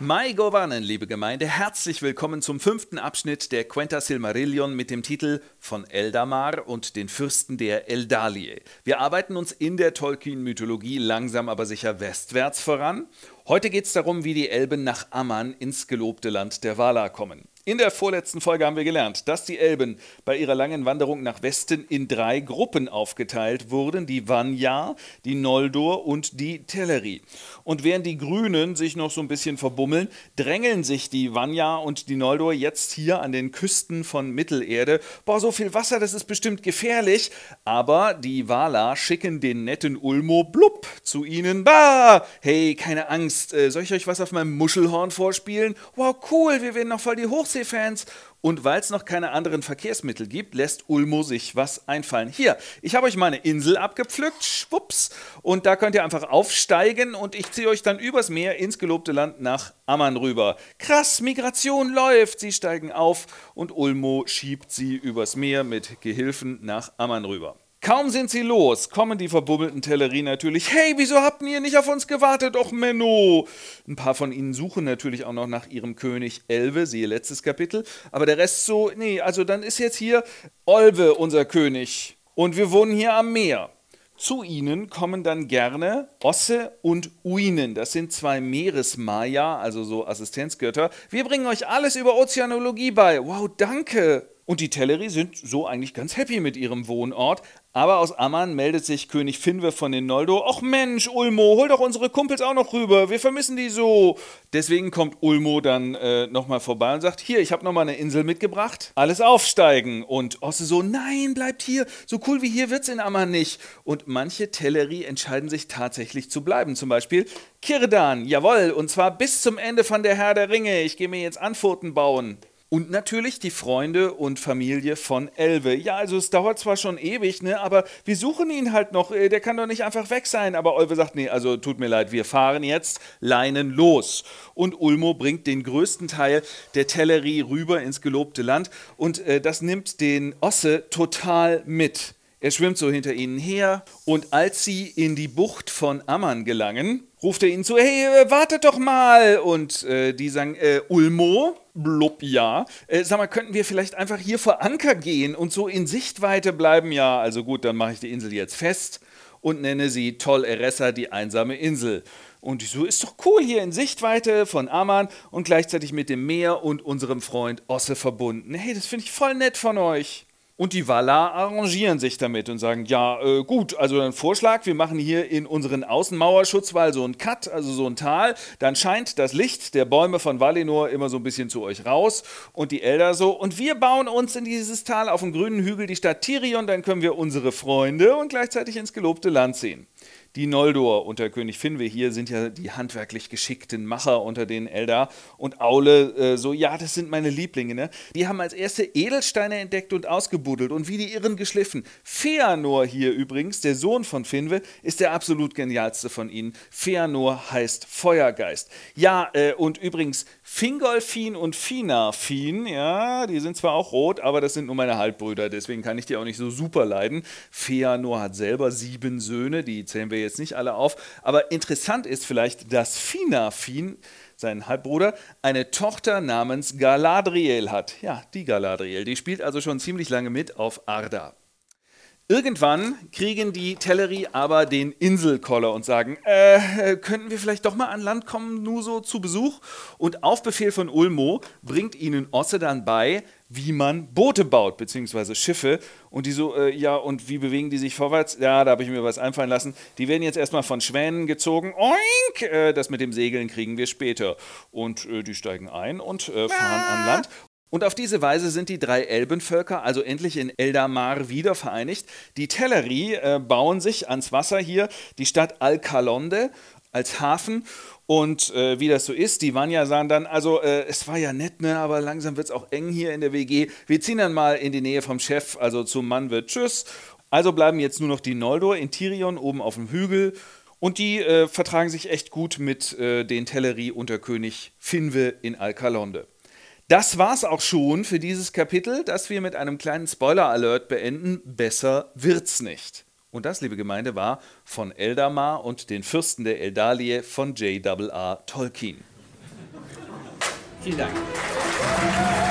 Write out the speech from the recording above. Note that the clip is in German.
Mai Govanen, liebe Gemeinde, herzlich willkommen zum fünften Abschnitt der Quenta Silmarillion mit dem Titel Von Eldamar und den Fürsten der Eldalie. Wir arbeiten uns in der Tolkien-Mythologie langsam aber sicher westwärts voran. Heute geht es darum, wie die Elben nach Amman ins gelobte Land der Valar kommen. In der vorletzten Folge haben wir gelernt, dass die Elben bei ihrer langen Wanderung nach Westen in drei Gruppen aufgeteilt wurden, die Vanyar, die Noldor und die Teleri. Und während die Grünen sich noch so ein bisschen verbummeln, drängeln sich die Vanyar und die Noldor jetzt hier an den Küsten von Mittelerde. Boah, so viel Wasser, das ist bestimmt gefährlich. Aber die Valar schicken den netten Ulmo blub zu ihnen. Bah, hey, keine Angst, äh, soll ich euch was auf meinem Muschelhorn vorspielen? Wow, cool, wir werden noch voll die Hochsee FC-Fans und weil es noch keine anderen Verkehrsmittel gibt, lässt Ulmo sich was einfallen. Hier, ich habe euch meine Insel abgepflückt, schwupps, und da könnt ihr einfach aufsteigen und ich ziehe euch dann übers Meer ins gelobte Land nach Ammann rüber. Krass, Migration läuft, sie steigen auf und Ulmo schiebt sie übers Meer mit Gehilfen nach Ammann rüber. Kaum sind sie los, kommen die verbubbelten Tellerie natürlich. Hey, wieso habt ihr nicht auf uns gewartet? Och, Menno! Ein paar von ihnen suchen natürlich auch noch nach ihrem König Elve, siehe letztes Kapitel. Aber der Rest so, nee, also dann ist jetzt hier Olve unser König. Und wir wohnen hier am Meer. Zu ihnen kommen dann gerne Osse und Uinen. Das sind zwei Meeresmaya, also so Assistenzgötter. Wir bringen euch alles über Ozeanologie bei. Wow, danke! Und die Tellerie sind so eigentlich ganz happy mit ihrem Wohnort, aber aus Amman meldet sich König Finwe von den Noldo. Och Mensch, Ulmo, hol doch unsere Kumpels auch noch rüber. Wir vermissen die so. Deswegen kommt Ulmo dann äh, nochmal vorbei und sagt: Hier, ich habe nochmal eine Insel mitgebracht. Alles aufsteigen. Und Osse so: Nein, bleibt hier. So cool wie hier wird's in Amman nicht. Und manche Tellerie entscheiden sich tatsächlich zu bleiben. Zum Beispiel Kirdan. Jawoll. Und zwar bis zum Ende von der Herr der Ringe. Ich gehe mir jetzt Anfurten bauen. Und natürlich die Freunde und Familie von Elve. Ja, also es dauert zwar schon ewig, ne, aber wir suchen ihn halt noch. Äh, der kann doch nicht einfach weg sein. Aber Elve sagt, nee, also tut mir leid, wir fahren jetzt Leinen los. Und Ulmo bringt den größten Teil der Tellerie rüber ins gelobte Land. Und äh, das nimmt den Osse total mit. Er schwimmt so hinter ihnen her. Und als sie in die Bucht von Ammann gelangen, ruft er ihnen zu, hey, wartet doch mal. Und äh, die sagen, äh, Ulmo, blub, ja. Äh, sag mal, könnten wir vielleicht einfach hier vor Anker gehen und so in Sichtweite bleiben? Ja, also gut, dann mache ich die Insel jetzt fest und nenne sie Toll Eressa, die einsame Insel. Und so ist doch cool hier in Sichtweite von Amman und gleichzeitig mit dem Meer und unserem Freund Osse verbunden. Hey, das finde ich voll nett von euch. Und die Valar arrangieren sich damit und sagen, ja äh, gut, also ein Vorschlag, wir machen hier in unseren Außenmauerschutzwall so einen Cut, also so ein Tal, dann scheint das Licht der Bäume von Valinor immer so ein bisschen zu euch raus und die Elder so. Und wir bauen uns in dieses Tal auf dem grünen Hügel die Stadt Tirion, dann können wir unsere Freunde und gleichzeitig ins gelobte Land ziehen. Die Noldor der König Finwe hier sind ja die handwerklich geschickten Macher unter den Eldar. Und Aule äh, so, ja, das sind meine Lieblinge. Ne? Die haben als erste Edelsteine entdeckt und ausgebuddelt und wie die Irren geschliffen. Feanor hier übrigens, der Sohn von Finwe, ist der absolut genialste von ihnen. Feanor heißt Feuergeist. Ja, äh, und übrigens, Fingolfin und Finarfin, ja, die sind zwar auch rot, aber das sind nur meine Halbbrüder, deswegen kann ich die auch nicht so super leiden. Feanor hat selber sieben Söhne, die zählen wir jetzt jetzt nicht alle auf, aber interessant ist vielleicht, dass Finafin, sein Halbbruder, eine Tochter namens Galadriel hat. Ja, die Galadriel, die spielt also schon ziemlich lange mit auf Arda. Irgendwann kriegen die Tellerie aber den Inselkoller und sagen, äh, könnten wir vielleicht doch mal an Land kommen, nur so zu Besuch? Und auf Befehl von Ulmo bringt ihnen Osse dann bei, wie man Boote baut, beziehungsweise Schiffe. Und die so, äh, ja, und wie bewegen die sich vorwärts? Ja, da habe ich mir was einfallen lassen. Die werden jetzt erstmal von Schwänen gezogen. Oink! Äh, das mit dem Segeln kriegen wir später. Und äh, die steigen ein und äh, fahren ah. an Land. Und auf diese Weise sind die drei Elbenvölker also endlich in Eldamar wieder vereinigt. Die Telleri äh, bauen sich ans Wasser hier die Stadt Alcalonde als Hafen. Und äh, wie das so ist, die Vanya sahen dann, also äh, es war ja nett, ne, aber langsam wird es auch eng hier in der WG. Wir ziehen dann mal in die Nähe vom Chef, also zum Mann wird Tschüss. Also bleiben jetzt nur noch die Noldor in Tirion oben auf dem Hügel. Und die äh, vertragen sich echt gut mit äh, den Telleri unter König Finve in Alcalonde. Das war's auch schon für dieses Kapitel, das wir mit einem kleinen Spoiler-Alert beenden. Besser wird's nicht. Und das, liebe Gemeinde, war von Eldamar und den Fürsten der Eldalie von J.R.R. Tolkien. Vielen Dank.